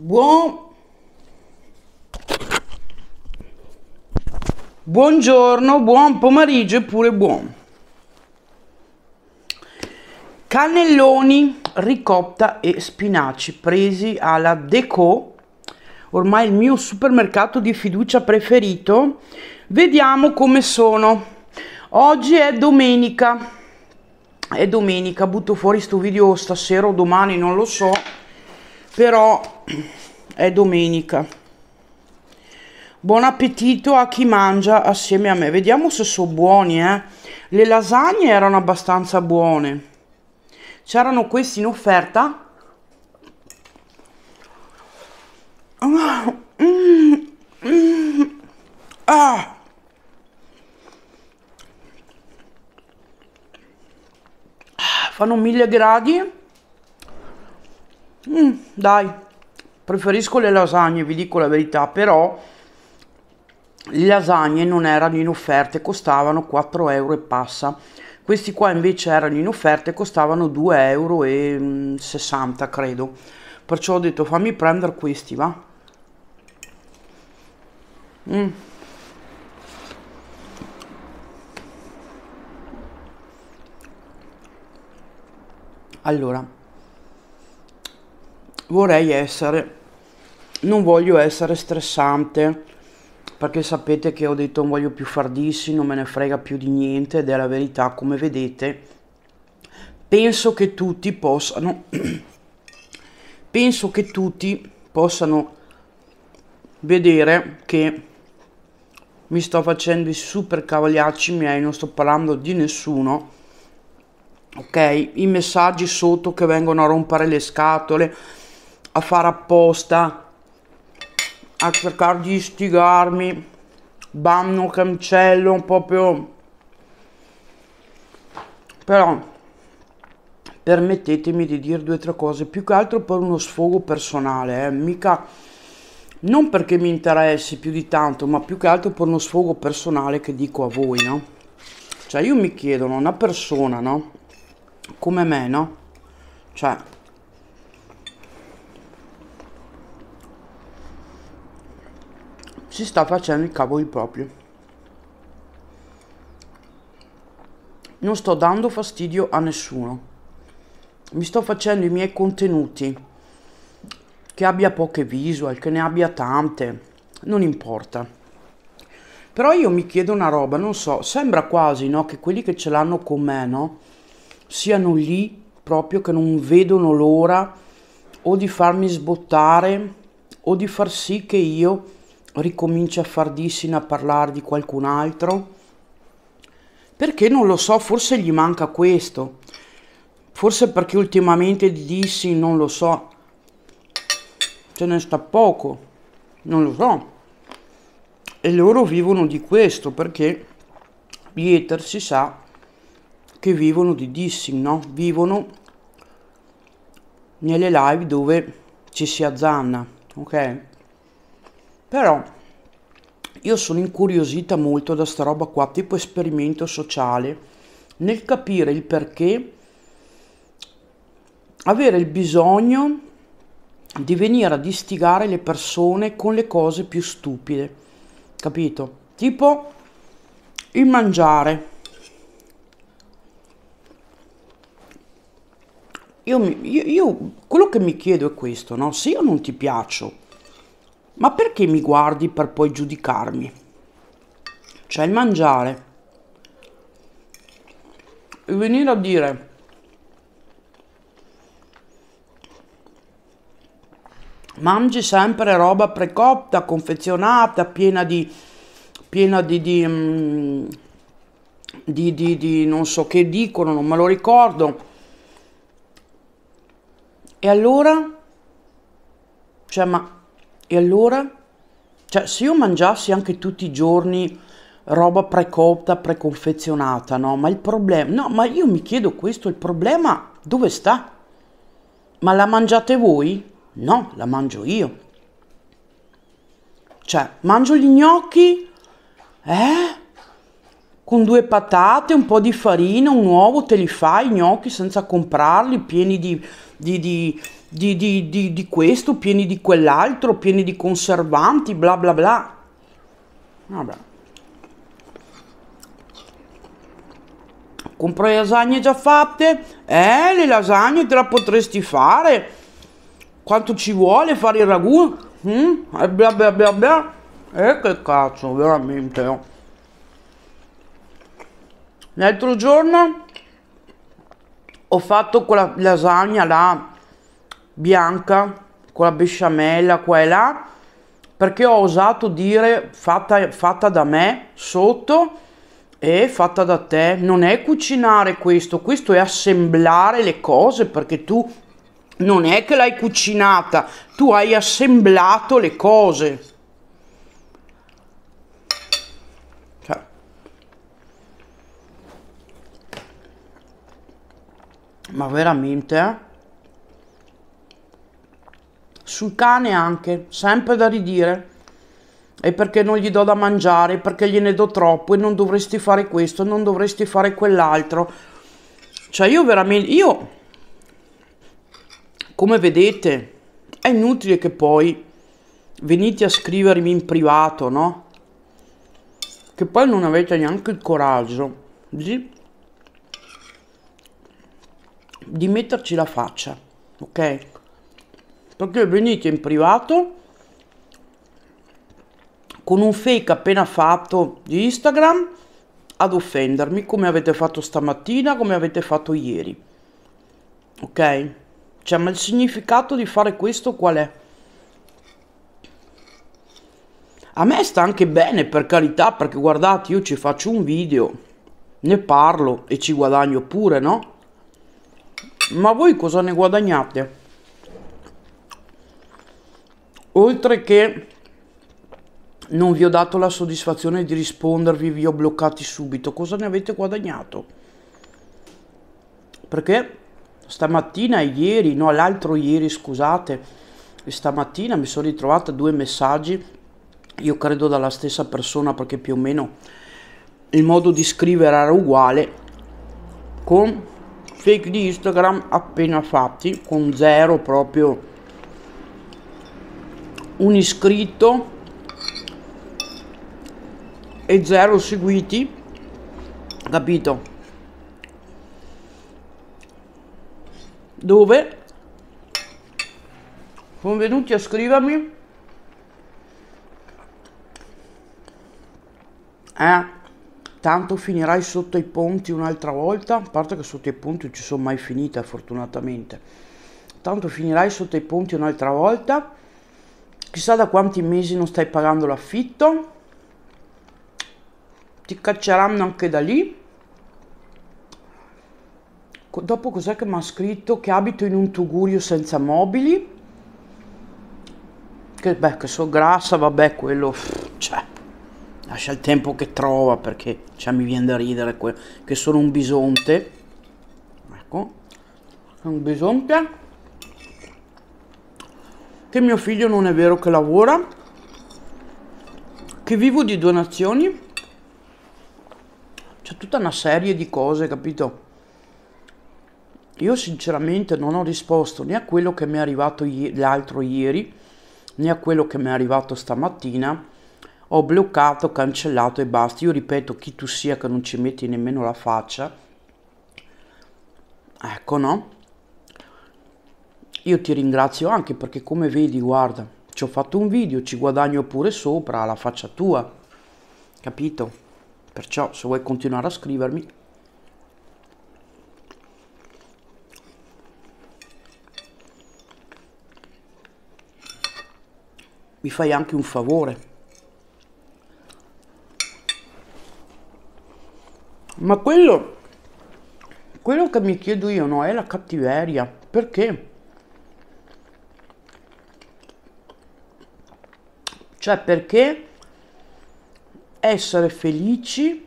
Buon... Buongiorno, buon pomeriggio e pure buon. Cannelloni, ricotta e spinaci presi alla Deco, ormai il mio supermercato di fiducia preferito. Vediamo come sono. Oggi è domenica. È domenica, butto fuori sto video stasera o domani, non lo so però è domenica buon appetito a chi mangia assieme a me vediamo se sono buoni eh? le lasagne erano abbastanza buone c'erano questi in offerta ah, mm, mm, ah. fanno mille gradi mm, dai, preferisco le lasagne, vi dico la verità, però le lasagne non erano in offerta e costavano 4 euro e passa. Questi qua invece erano in offerta e costavano 2,60 euro, mm, credo. Perciò ho detto fammi prendere questi, va. Mm. Allora, vorrei essere, non voglio essere stressante, perché sapete che ho detto non voglio più far non me ne frega più di niente ed è la verità, come vedete. Penso che tutti possano, penso che tutti possano vedere che mi sto facendo i super cavaliacci miei, non sto parlando di nessuno. Ok, i messaggi sotto che vengono a rompere le scatole, a fare apposta a cercare di istigarmi banno cancello proprio però permettetemi di dire due o tre cose più che altro per uno sfogo personale eh. mica non perché mi interessi più di tanto ma più che altro per uno sfogo personale che dico a voi no cioè io mi chiedo una persona no come me no cioè si sta facendo i cavoli proprio Non sto dando fastidio a nessuno. Mi sto facendo i miei contenuti. Che abbia poche visual, che ne abbia tante, non importa. Però io mi chiedo una roba, non so, sembra quasi no, che quelli che ce l'hanno con me, no, siano lì proprio che non vedono l'ora o di farmi sbottare o di far sì che io ricomincia a far dissina a parlare di qualcun altro? Perché non lo so, forse gli manca questo. Forse perché ultimamente di dissi non lo so. Ce ne sta poco. Non lo so. E loro vivono di questo perché gli eter si sa che vivono di dissing, no? Vivono nelle live dove ci si azzanna, ok? Però io sono incuriosita molto da sta roba qua, tipo esperimento sociale, nel capire il perché avere il bisogno di venire a distigare le persone con le cose più stupide, capito? Tipo il mangiare. Io, io, io quello che mi chiedo è questo, no? Se io non ti piaccio, ma perché mi guardi per poi giudicarmi? C'è il mangiare. E venire a dire mangi sempre roba precotta, confezionata, piena di piena di di, mm, di, di, di non so che dicono, non me lo ricordo. E allora? Cioè, ma e allora? Cioè, se io mangiassi anche tutti i giorni roba precotta, preconfezionata, no? Ma il problema... No, ma io mi chiedo questo, il problema dove sta? Ma la mangiate voi? No, la mangio io. Cioè, mangio gli gnocchi? Eh? Con due patate, un po' di farina, un uovo, te li fai i gnocchi senza comprarli, pieni di, di, di di, di, di, di questo, pieni di quell'altro, pieni di conservanti, bla bla bla. Vabbè. Compro le lasagne già fatte? Eh, le lasagne te la potresti fare. Quanto ci vuole fare il ragù? Mm? Hm? E eh, bla bla bla bla. Eh, che cazzo, veramente. L'altro giorno ho fatto quella lasagna là bianca con la besciamella qua e là perché ho osato dire fatta, fatta da me sotto e fatta da te non è cucinare questo questo è assemblare le cose perché tu non è che l'hai cucinata tu hai assemblato le cose cioè. ma veramente eh? Sul cane anche, sempre da ridire. E perché non gli do da mangiare, perché gliene do troppo e non dovresti fare questo, non dovresti fare quell'altro. Cioè io veramente, io, come vedete, è inutile che poi venite a scrivermi in privato, no? Che poi non avete neanche il coraggio di, di metterci la faccia, ok? perché venite in privato con un fake appena fatto di Instagram ad offendermi come avete fatto stamattina, come avete fatto ieri. Ok? Cioè, ma il significato di fare questo qual è? A me sta anche bene, per carità, perché guardate, io ci faccio un video, ne parlo e ci guadagno pure, no? Ma voi cosa ne guadagnate? oltre che non vi ho dato la soddisfazione di rispondervi, vi ho bloccati subito. Cosa ne avete guadagnato? Perché stamattina e ieri, no, l'altro ieri, scusate, stamattina mi sono ritrovata due messaggi, io credo dalla stessa persona perché più o meno il modo di scrivere era uguale, con fake di Instagram appena fatti, con zero proprio un iscritto e zero seguiti capito dove sono venuti a scrivermi eh tanto finirai sotto i ponti un'altra volta a parte che sotto i ponti non ci sono mai finita fortunatamente tanto finirai sotto i ponti un'altra volta chissà da quanti mesi non stai pagando l'affitto ti cacceranno anche da lì dopo cos'è che mi ha scritto che abito in un tugurio senza mobili che beh che so grassa vabbè quello cioè lascia il tempo che trova perché cioè, mi viene da ridere che sono un bisonte ecco un bisonte che mio figlio non è vero che lavora, che vivo di donazioni. C'è tutta una serie di cose, capito? Io sinceramente non ho risposto né a quello che mi è arrivato l'altro ieri, né a quello che mi è arrivato stamattina. Ho bloccato, cancellato e basta. Io ripeto, chi tu sia che non ci metti nemmeno la faccia. Ecco, no? io ti ringrazio anche perché come vedi, guarda, ci ho fatto un video, ci guadagno pure sopra la faccia tua, capito? Perciò se vuoi continuare a scrivermi... Mi fai anche un favore. Ma quello, quello che mi chiedo io no, è la cattiveria. Perché? Cioè perché essere felici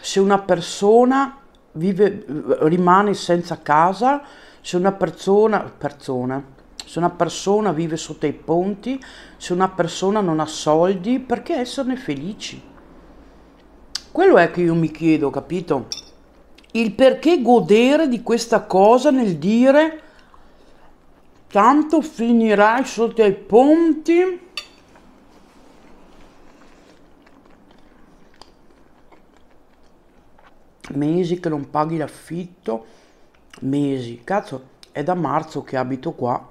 se una persona vive, rimane senza casa, se una persona, persona, se una persona vive sotto i ponti, se una persona non ha soldi, perché esserne felici? Quello è che io mi chiedo, capito? Il perché godere di questa cosa nel dire tanto finirai sotto i ponti mesi che non paghi l'affitto, mesi, cazzo, è da marzo che abito qua,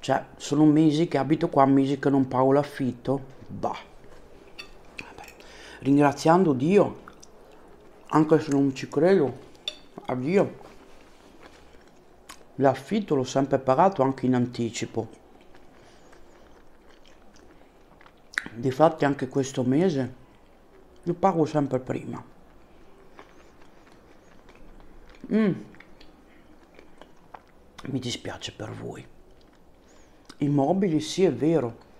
cioè sono mesi che abito qua, mesi che non pago l'affitto, bah, Vabbè. ringraziando Dio, anche se non ci credo, a Dio, l'affitto l'ho sempre pagato anche in anticipo. Difatti anche questo mese lo pago sempre prima. Mm. Mi dispiace per voi. I mobili, sì, è vero.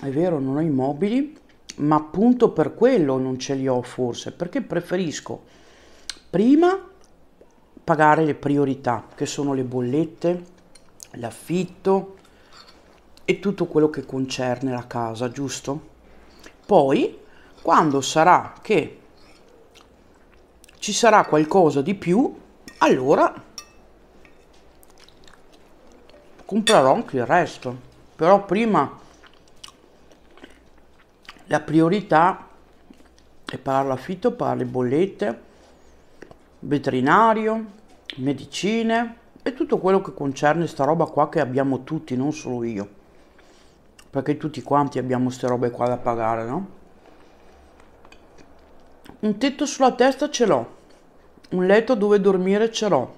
È vero, non ho i mobili, ma appunto per quello non ce li ho forse, perché preferisco prima pagare le priorità, che sono le bollette, l'affitto e tutto quello che concerne la casa, giusto? Poi, quando sarà che ci sarà qualcosa di più, allora comprerò anche il resto. Però prima la priorità è pagare l'affitto, pagare le bollette, veterinario, medicine e tutto quello che concerne sta roba qua che abbiamo tutti, non solo io. Perché tutti quanti abbiamo queste robe qua da pagare, no? Un tetto sulla testa ce l'ho un letto dove dormire ce l'ho,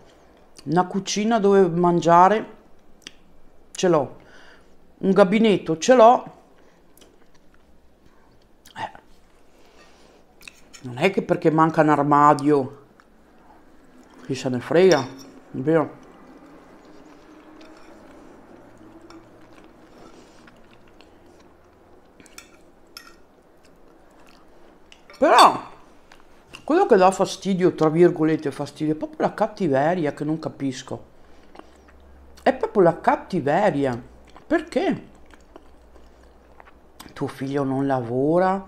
una cucina dove mangiare ce l'ho, un gabinetto ce l'ho. Eh. Non è che perché manca un armadio, chi se ne frega, vero? Però quello che dà fastidio, tra virgolette, fastidio, è proprio la cattiveria che non capisco. È proprio la cattiveria. Perché? Tuo figlio non lavora?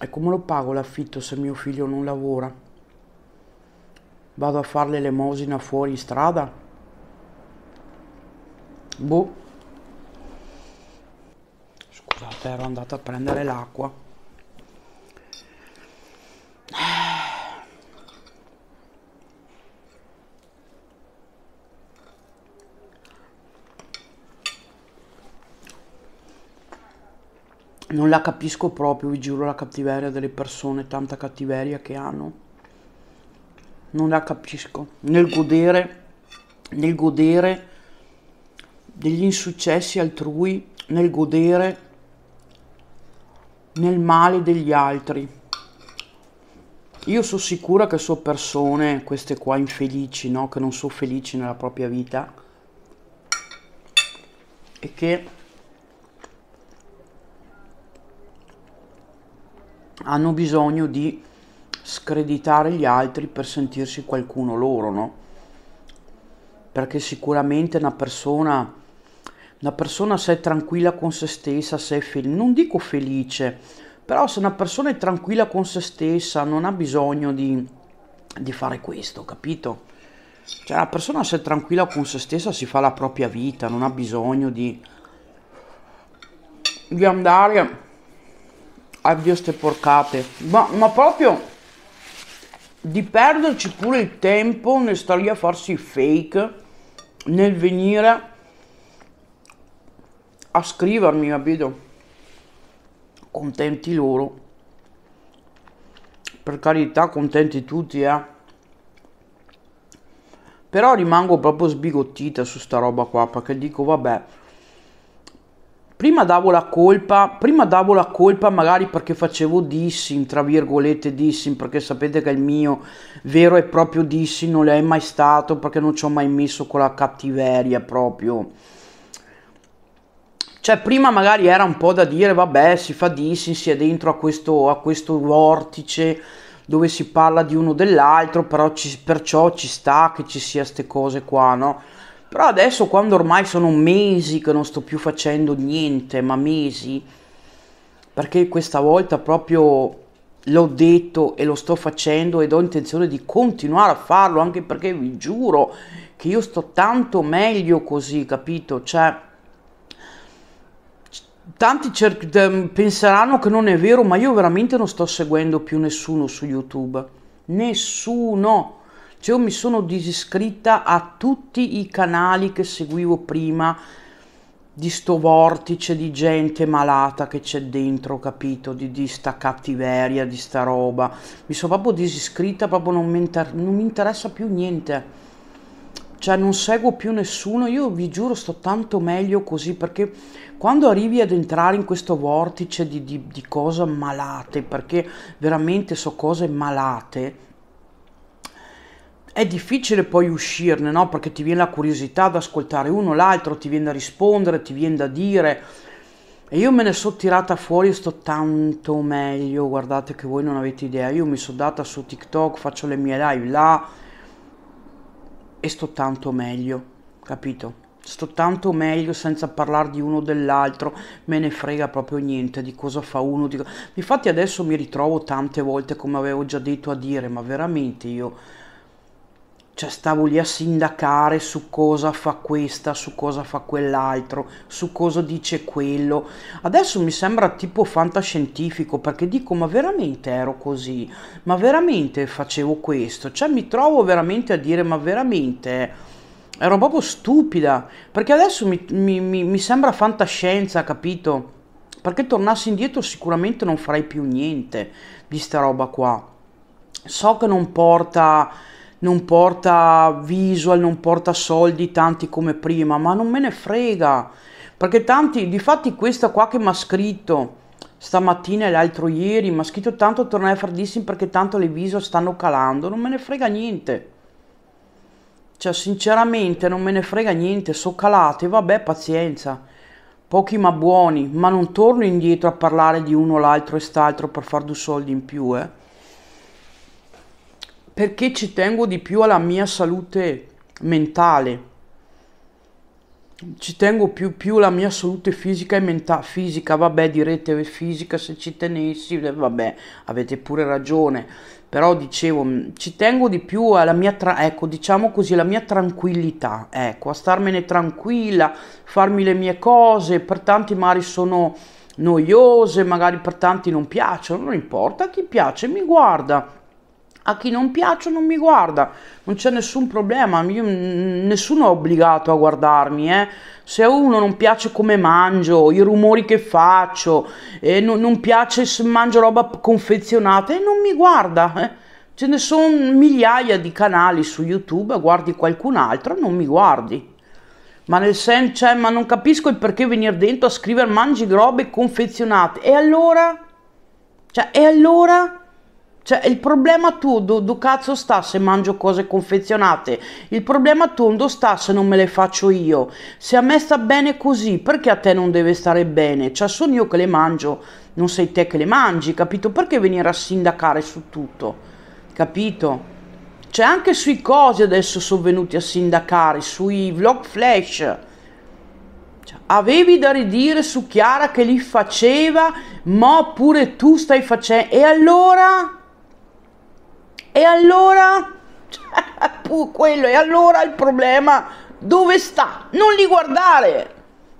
E come lo pago l'affitto se mio figlio non lavora? Vado a fare l'elemosina fuori strada? Boh. Scusate, ero andata a prendere l'acqua. non la capisco proprio, vi giuro, la cattiveria delle persone, tanta cattiveria che hanno. Non la capisco. Nel godere, nel godere degli insuccessi altrui, nel godere nel male degli altri. Io sono sicura che sono persone, queste qua infelici, no? Che non sono felici nella propria vita. E che hanno bisogno di screditare gli altri per sentirsi qualcuno loro, no? Perché sicuramente una persona, una persona se è tranquilla con se stessa, se è felice, non dico felice, però se una persona è tranquilla con se stessa non ha bisogno di, di fare questo, capito? Cioè una persona se è tranquilla con se stessa si fa la propria vita, non ha bisogno di, di andare abbia ste porcate, ma, ma proprio di perderci pure il tempo nel stare lì a farsi fake, nel venire a scrivermi, capito? Contenti loro. Per carità, contenti tutti, eh. Però rimango proprio sbigottita su sta roba qua, perché dico, vabbè, prima davo la colpa, prima davo la colpa magari perché facevo dissing, tra virgolette dissing, perché sapete che il mio vero e proprio dissing non è mai stato, perché non ci ho mai messo quella cattiveria proprio. Cioè prima magari era un po' da dire, vabbè, si fa dissing, si è dentro a questo, a questo vortice dove si parla di uno dell'altro, però ci, perciò ci sta che ci sia queste cose qua, no? Però adesso quando ormai sono mesi che non sto più facendo niente, ma mesi, perché questa volta proprio l'ho detto e lo sto facendo ed ho intenzione di continuare a farlo, anche perché vi giuro che io sto tanto meglio così, capito? Cioè, tanti cer- penseranno che non è vero, ma io veramente non sto seguendo più nessuno su YouTube. Nessuno cioè mi sono disiscritta a tutti i canali che seguivo prima di sto vortice di gente malata che c'è dentro, capito? Di, di sta cattiveria, di sta roba. Mi sono proprio disiscritta, proprio non mi, inter- non mi interessa più niente. Cioè non seguo più nessuno, io vi giuro sto tanto meglio così perché quando arrivi ad entrare in questo vortice di, di, di cose malate, perché veramente so cose malate, è difficile poi uscirne, no? Perché ti viene la curiosità ad ascoltare uno l'altro, ti viene da rispondere, ti viene da dire. E io me ne sono tirata fuori, sto tanto meglio, guardate che voi non avete idea. Io mi sono data su TikTok, faccio le mie live là e sto tanto meglio, capito? Sto tanto meglio senza parlare di uno o dell'altro, me ne frega proprio niente di cosa fa uno. Di... Infatti adesso mi ritrovo tante volte, come avevo già detto, a dire, ma veramente io cioè stavo lì a sindacare su cosa fa questa, su cosa fa quell'altro, su cosa dice quello. Adesso mi sembra tipo fantascientifico perché dico ma veramente ero così, ma veramente facevo questo, cioè mi trovo veramente a dire ma veramente ero proprio stupida perché adesso mi, mi, mi sembra fantascienza, capito? Perché tornassi indietro sicuramente non farei più niente di sta roba qua. So che non porta non porta visual, non porta soldi tanti come prima, ma non me ne frega, perché tanti, difatti questa qua che mi ha scritto stamattina e l'altro ieri, mi ha scritto tanto tornare a fardissimi perché tanto le visual stanno calando, non me ne frega niente. Cioè, sinceramente non me ne frega niente, sono calate, vabbè, pazienza. Pochi ma buoni, ma non torno indietro a parlare di uno, l'altro e st'altro per far due soldi in più, eh perché ci tengo di più alla mia salute mentale. Ci tengo più, più alla mia salute fisica e mentale. Fisica, vabbè, direte eh, fisica se ci tenessi, eh, vabbè, avete pure ragione. Però dicevo, mm, ci tengo di più alla mia, tra- ecco, diciamo così, alla mia tranquillità, ecco, a starmene tranquilla, farmi le mie cose, per tanti mari sono noiose, magari per tanti non piacciono, non importa, chi piace mi guarda a chi non piaccio non mi guarda, non c'è nessun problema, Io, mm, nessuno è obbligato a guardarmi, eh. se a uno non piace come mangio, i rumori che faccio, eh, non, non piace se mangio roba confezionata, e eh, non mi guarda, eh. ce ne sono migliaia di canali su YouTube, guardi qualcun altro, non mi guardi. Ma nel senso, cioè, ma non capisco il perché venire dentro a scrivere mangi robe confezionate. E allora? Cioè, e allora? Cioè, il problema tuo do, do, cazzo sta se mangio cose confezionate? Il problema tuo do sta se non me le faccio io? Se a me sta bene così, perché a te non deve stare bene? Cioè, sono io che le mangio, non sei te che le mangi, capito? Perché venire a sindacare su tutto? Capito? Cioè, anche sui cosi adesso sono venuti a sindacare, sui vlog flash. Cioè, avevi da ridire su Chiara che li faceva, ma pure tu stai facendo... E allora... E allora, cioè, quello, e allora il problema dove sta? Non li guardare.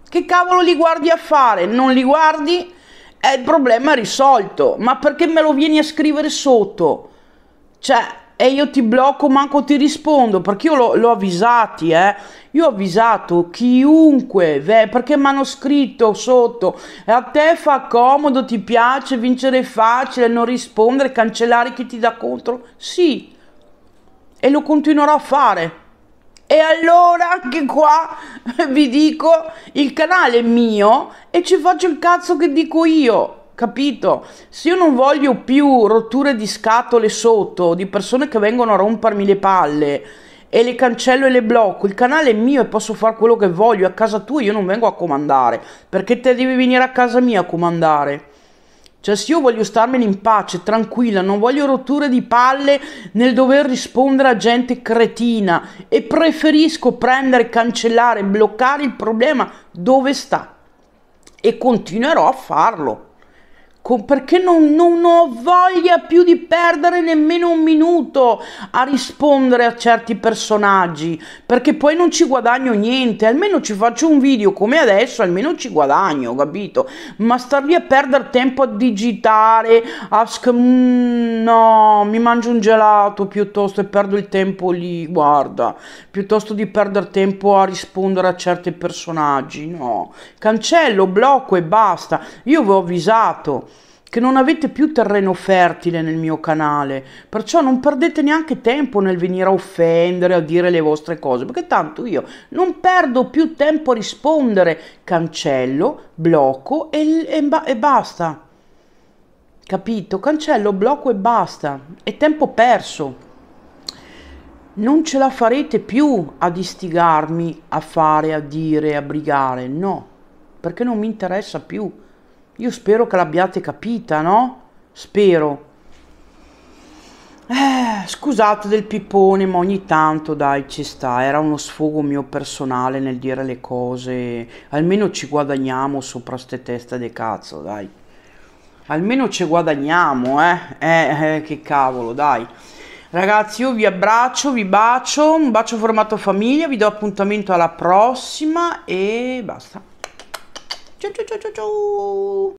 Che cavolo li guardi a fare? Non li guardi? È il problema risolto. Ma perché me lo vieni a scrivere sotto? Cioè, e io ti blocco, manco ti rispondo, perché io l'ho avvisati, eh. Io ho avvisato chiunque, beh, perché mi hanno scritto sotto, a te fa comodo, ti piace, vincere è facile, non rispondere, cancellare chi ti dà contro? Sì, e lo continuerò a fare. E allora anche qua vi dico, il canale è mio e ci faccio il cazzo che dico io capito? Se io non voglio più rotture di scatole sotto, di persone che vengono a rompermi le palle e le cancello e le blocco, il canale è mio e posso fare quello che voglio, a casa tua io non vengo a comandare, perché te devi venire a casa mia a comandare. Cioè, se io voglio starmene in pace, tranquilla, non voglio rotture di palle nel dover rispondere a gente cretina e preferisco prendere, cancellare, bloccare il problema dove sta. E continuerò a farlo con, perché non, non ho voglia più di perdere nemmeno un minuto a rispondere a certi personaggi, perché poi non ci guadagno niente, almeno ci faccio un video come adesso, almeno ci guadagno, capito? Ma star lì a perdere tempo a digitare, a sc- mm, no, mi mangio un gelato piuttosto e perdo il tempo lì, guarda, piuttosto di perdere tempo a rispondere a certi personaggi, no, cancello, blocco e basta, io vi ho avvisato, che non avete più terreno fertile nel mio canale, perciò non perdete neanche tempo nel venire a offendere, a dire le vostre cose, perché tanto io non perdo più tempo a rispondere, cancello, blocco e, e, e basta. Capito? Cancello, blocco e basta. È tempo perso non ce la farete più ad istigarmi a fare, a dire, a brigare, no, perché non mi interessa più. Io spero che l'abbiate capita, no? Spero. Eh, scusate del pippone, ma ogni tanto dai, ci sta. Era uno sfogo mio personale nel dire le cose. Almeno ci guadagniamo sopra ste teste di cazzo, dai. Almeno ci guadagniamo, eh. Eh, eh che cavolo, dai. Ragazzi, io vi abbraccio, vi bacio, un bacio formato famiglia, vi do appuntamento alla prossima e basta. ちょちょちょちょちょ